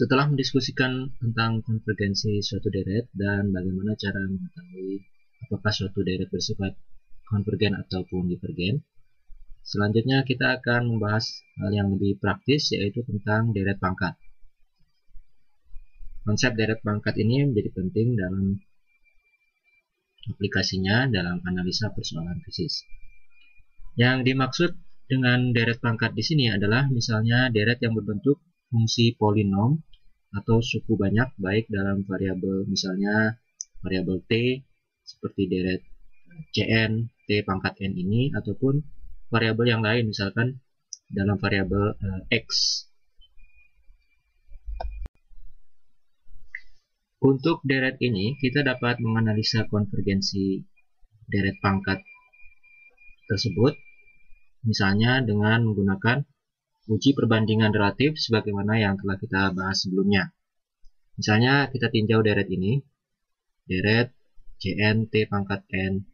Setelah mendiskusikan tentang konvergensi suatu deret dan bagaimana cara mengetahui apakah suatu deret bersifat konvergen ataupun divergen, selanjutnya kita akan membahas hal yang lebih praktis yaitu tentang deret pangkat. Konsep deret pangkat ini menjadi penting dalam aplikasinya dalam analisa persoalan krisis. Yang dimaksud dengan deret pangkat di sini adalah misalnya deret yang berbentuk fungsi polinom atau suku banyak baik dalam variabel misalnya variabel t seperti deret cn t pangkat n ini ataupun variabel yang lain misalkan dalam variabel uh, x Untuk deret ini, kita dapat menganalisa konvergensi deret pangkat tersebut, misalnya dengan menggunakan uji perbandingan relatif sebagaimana yang telah kita bahas sebelumnya. Misalnya kita tinjau deret ini, deret Jn T pangkat N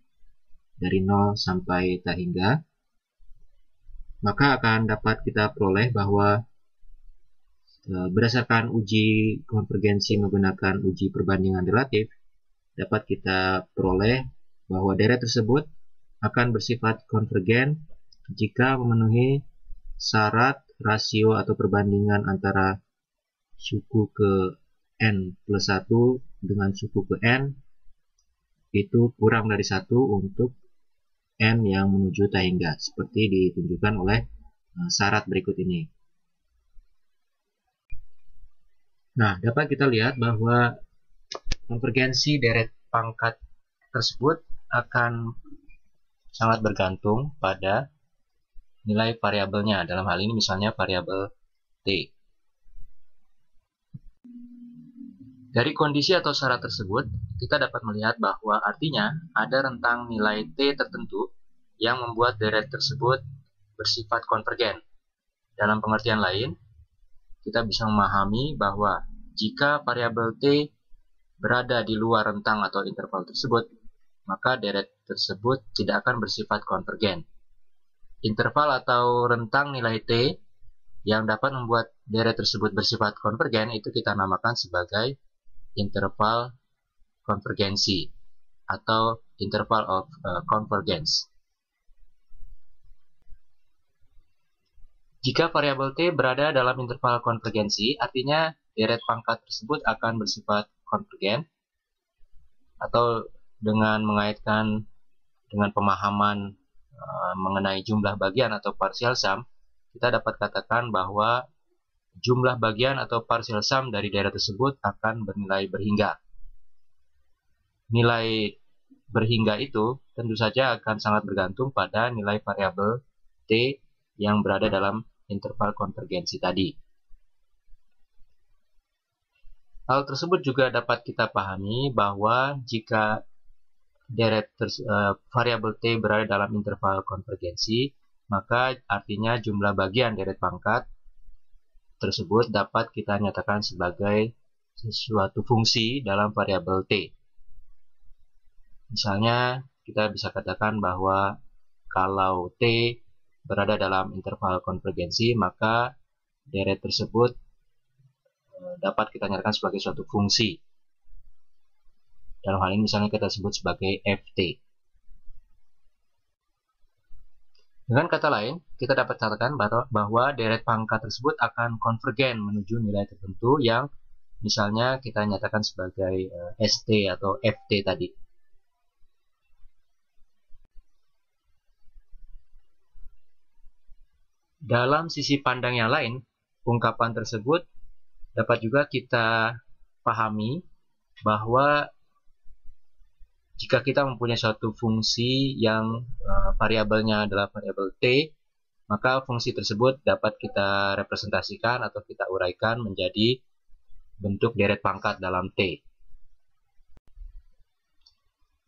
dari 0 sampai tak hingga, maka akan dapat kita peroleh bahwa e, berdasarkan uji konvergensi menggunakan uji perbandingan relatif, dapat kita peroleh bahwa deret tersebut akan bersifat konvergen jika memenuhi syarat rasio atau perbandingan antara suku ke n plus 1 dengan suku ke n itu kurang dari satu untuk n yang menuju tangga seperti ditunjukkan oleh eh, syarat berikut ini. Nah, dapat kita lihat bahwa konvergensi deret pangkat tersebut akan sangat bergantung pada nilai variabelnya. Dalam hal ini misalnya variabel t. Dari kondisi atau syarat tersebut, kita dapat melihat bahwa artinya ada rentang nilai T tertentu yang membuat deret tersebut bersifat konvergen. Dalam pengertian lain, kita bisa memahami bahwa jika variabel T berada di luar rentang atau interval tersebut, maka deret tersebut tidak akan bersifat konvergen interval atau rentang nilai t yang dapat membuat deret tersebut bersifat konvergen itu kita namakan sebagai interval konvergensi atau interval of eh, convergence. Jika variabel t berada dalam interval konvergensi, artinya deret pangkat tersebut akan bersifat konvergen atau dengan mengaitkan dengan pemahaman Eh, mengenai jumlah bagian atau parsial sum, kita dapat katakan bahwa jumlah bagian atau parsial sum dari daerah tersebut akan bernilai berhingga. Nilai berhingga itu tentu saja akan sangat bergantung pada nilai variabel t yang berada dalam interval konvergensi tadi. Hal tersebut juga dapat kita pahami bahwa jika deret uh, eh, variabel t berada dalam interval konvergensi, maka artinya jumlah bagian deret pangkat tersebut dapat kita nyatakan sebagai sesuatu fungsi dalam variabel t. Misalnya kita bisa katakan bahwa kalau t berada dalam interval konvergensi, maka deret tersebut eh, dapat kita nyatakan sebagai suatu fungsi dalam hal ini misalnya kita sebut sebagai FT. Dengan kata lain, kita dapat catatkan bahwa deret pangkat tersebut akan konvergen menuju nilai tertentu yang misalnya kita nyatakan sebagai eh, ST atau FT tadi. Dalam sisi pandang yang lain, ungkapan tersebut dapat juga kita pahami bahwa jika kita mempunyai suatu fungsi yang uh, variabelnya adalah variabel t, maka fungsi tersebut dapat kita representasikan atau kita uraikan menjadi bentuk deret pangkat dalam t.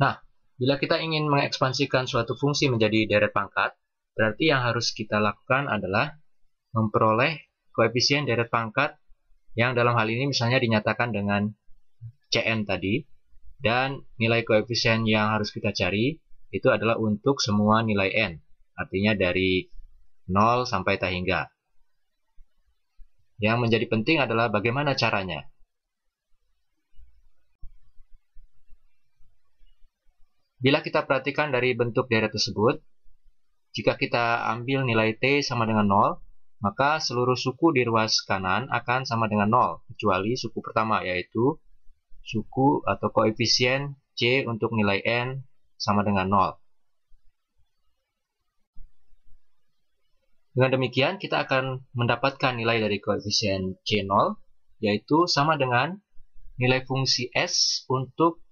Nah, bila kita ingin mengekspansikan suatu fungsi menjadi deret pangkat, berarti yang harus kita lakukan adalah memperoleh koefisien deret pangkat yang dalam hal ini misalnya dinyatakan dengan CN tadi, dan nilai koefisien yang harus kita cari itu adalah untuk semua nilai n, artinya dari 0 sampai tak hingga. Yang menjadi penting adalah bagaimana caranya. Bila kita perhatikan dari bentuk daerah tersebut, jika kita ambil nilai T sama dengan 0, maka seluruh suku di ruas kanan akan sama dengan 0, kecuali suku pertama, yaitu suku atau koefisien C untuk nilai N sama dengan 0. Dengan demikian, kita akan mendapatkan nilai dari koefisien C0, yaitu sama dengan nilai fungsi S untuk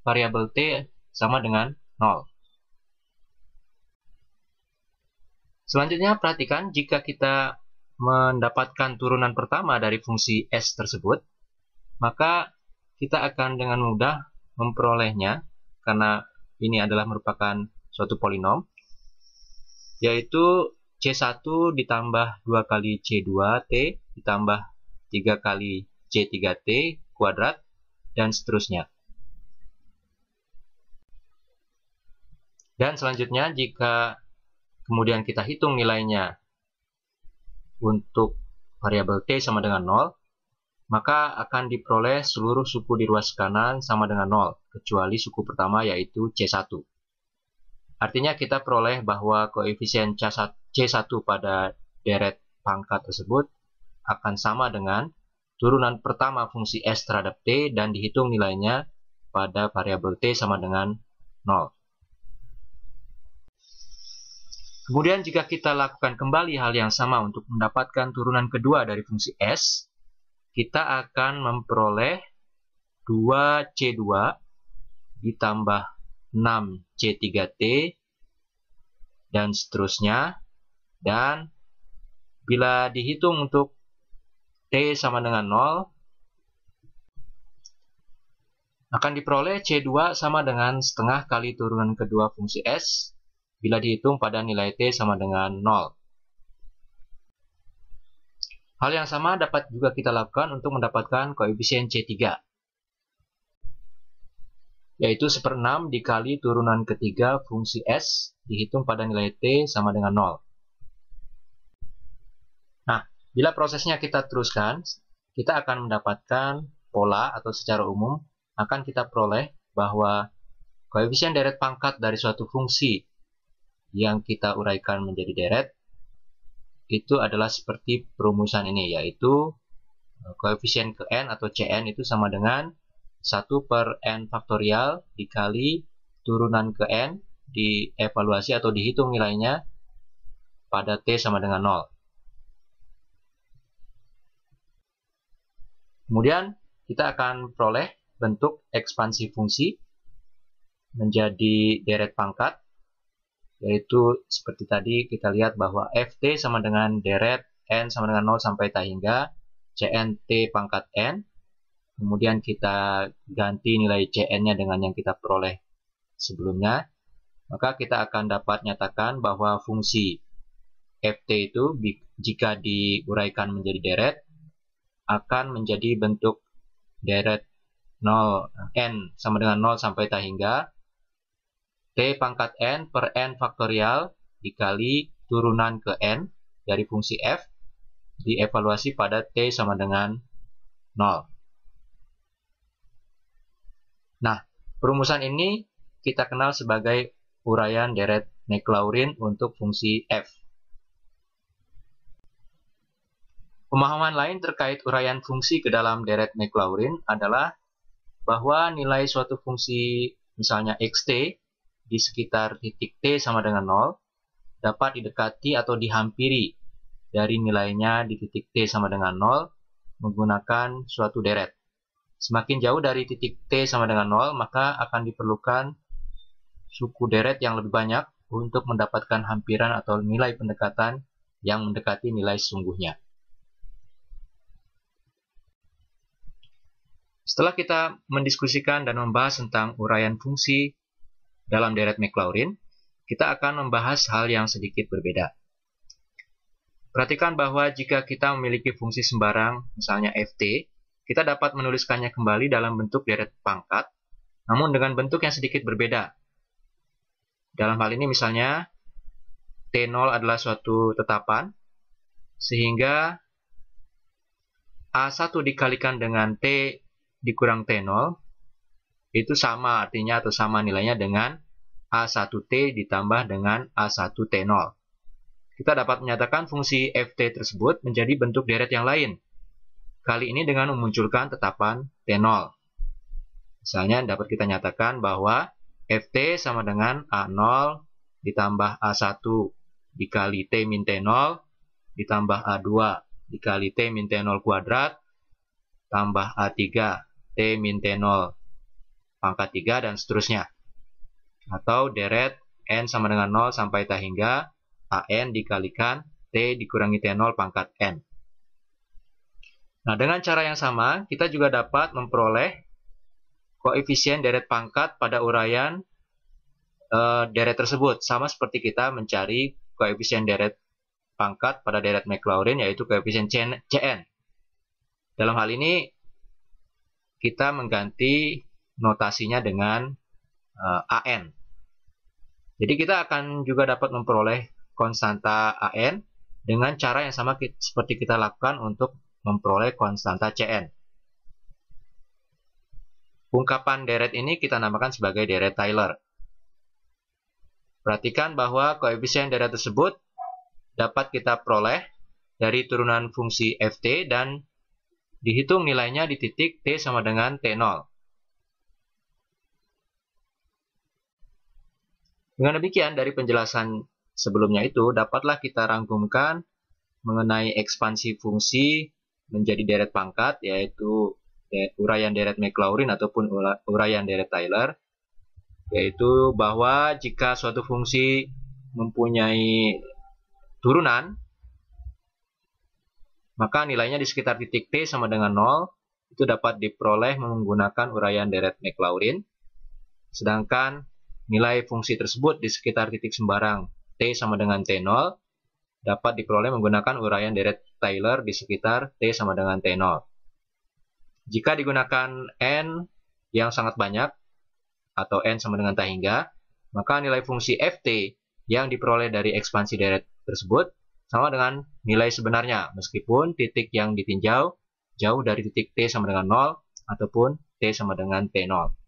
variabel T sama dengan 0. Selanjutnya, perhatikan jika kita mendapatkan turunan pertama dari fungsi S tersebut, maka kita akan dengan mudah memperolehnya karena ini adalah merupakan suatu polinom yaitu C1 ditambah 2 kali C2T ditambah 3 kali C3T kuadrat dan seterusnya. Dan selanjutnya jika kemudian kita hitung nilainya untuk variabel T sama dengan 0, maka akan diperoleh seluruh suku di ruas kanan sama dengan 0, kecuali suku pertama yaitu C1. Artinya kita peroleh bahwa koefisien C1 pada deret pangkat tersebut akan sama dengan turunan pertama fungsi S terhadap T dan dihitung nilainya pada variabel T sama dengan 0. Kemudian jika kita lakukan kembali hal yang sama untuk mendapatkan turunan kedua dari fungsi S, kita akan memperoleh 2C2 ditambah 6C3T dan seterusnya. Dan bila dihitung untuk T sama dengan 0, akan diperoleh C2 sama dengan setengah kali turunan kedua fungsi S bila dihitung pada nilai T sama dengan 0. Hal yang sama dapat juga kita lakukan untuk mendapatkan koefisien C3, yaitu 1 per 6 dikali turunan ketiga fungsi S dihitung pada nilai T sama dengan 0. Nah, bila prosesnya kita teruskan, kita akan mendapatkan pola atau secara umum akan kita peroleh bahwa koefisien deret pangkat dari suatu fungsi yang kita uraikan menjadi deret itu adalah seperti perumusan ini yaitu eh, koefisien ke n atau cn itu sama dengan 1 per n faktorial dikali turunan ke n dievaluasi atau dihitung nilainya pada t sama dengan 0. Kemudian kita akan peroleh bentuk ekspansi fungsi menjadi deret pangkat yaitu seperti tadi kita lihat bahwa FT sama dengan deret N sama dengan 0 sampai tak hingga CNT pangkat N kemudian kita ganti nilai CN-nya dengan yang kita peroleh sebelumnya maka kita akan dapat nyatakan bahwa fungsi FT itu jika diuraikan menjadi deret akan menjadi bentuk deret 0 N sama dengan 0 sampai tak hingga pangkat N per N faktorial dikali turunan ke N dari fungsi F dievaluasi pada T sama dengan 0. Nah, perumusan ini kita kenal sebagai uraian deret Maclaurin untuk fungsi F. Pemahaman lain terkait uraian fungsi ke dalam deret Maclaurin adalah bahwa nilai suatu fungsi misalnya xt di sekitar titik T sama dengan 0 dapat didekati atau dihampiri dari nilainya di titik T sama dengan 0 menggunakan suatu deret. Semakin jauh dari titik T sama dengan 0, maka akan diperlukan suku deret yang lebih banyak untuk mendapatkan hampiran atau nilai pendekatan yang mendekati nilai sesungguhnya. Setelah kita mendiskusikan dan membahas tentang uraian fungsi, dalam deret Maclaurin, kita akan membahas hal yang sedikit berbeda. Perhatikan bahwa jika kita memiliki fungsi sembarang, misalnya ft, kita dapat menuliskannya kembali dalam bentuk deret pangkat, namun dengan bentuk yang sedikit berbeda. Dalam hal ini misalnya, T0 adalah suatu tetapan, sehingga A1 dikalikan dengan T dikurang T0 itu sama artinya atau sama nilainya dengan A1T ditambah dengan A1T0. Kita dapat menyatakan fungsi ft tersebut menjadi bentuk deret yang lain. Kali ini dengan memunculkan tetapan T0. Misalnya dapat kita nyatakan bahwa ft sama dengan A0 ditambah A1 dikali T min T0 ditambah A2 dikali T min T0 kuadrat tambah A3 T min T0 pangkat 3, dan seterusnya. Atau deret N sama dengan 0 sampai tak hingga AN dikalikan T dikurangi T0 pangkat N. Nah, dengan cara yang sama, kita juga dapat memperoleh koefisien deret pangkat pada uraian e, deret tersebut. Sama seperti kita mencari koefisien deret pangkat pada deret Maclaurin, yaitu koefisien CN. Dalam hal ini, kita mengganti notasinya dengan uh, eh, AN. Jadi kita akan juga dapat memperoleh konstanta AN dengan cara yang sama kita, seperti kita lakukan untuk memperoleh konstanta CN. Ungkapan deret ini kita namakan sebagai deret Taylor. Perhatikan bahwa koefisien deret tersebut dapat kita peroleh dari turunan fungsi ft dan dihitung nilainya di titik t sama dengan t0. Dengan demikian, dari penjelasan sebelumnya itu dapatlah kita rangkumkan mengenai ekspansi fungsi menjadi deret pangkat, yaitu uraian deret McLaurin ataupun uraian deret Taylor, yaitu bahwa jika suatu fungsi mempunyai turunan, maka nilainya di sekitar titik T sama dengan 0, itu dapat diperoleh menggunakan uraian deret McLaurin. Sedangkan Nilai fungsi tersebut di sekitar titik sembarang T sama dengan T0 dapat diperoleh menggunakan uraian deret Taylor di sekitar T sama dengan T0. Jika digunakan N yang sangat banyak atau N sama dengan T hingga, maka nilai fungsi FT yang diperoleh dari ekspansi deret tersebut sama dengan nilai sebenarnya meskipun titik yang ditinjau jauh dari titik T sama dengan 0 ataupun T sama dengan T0.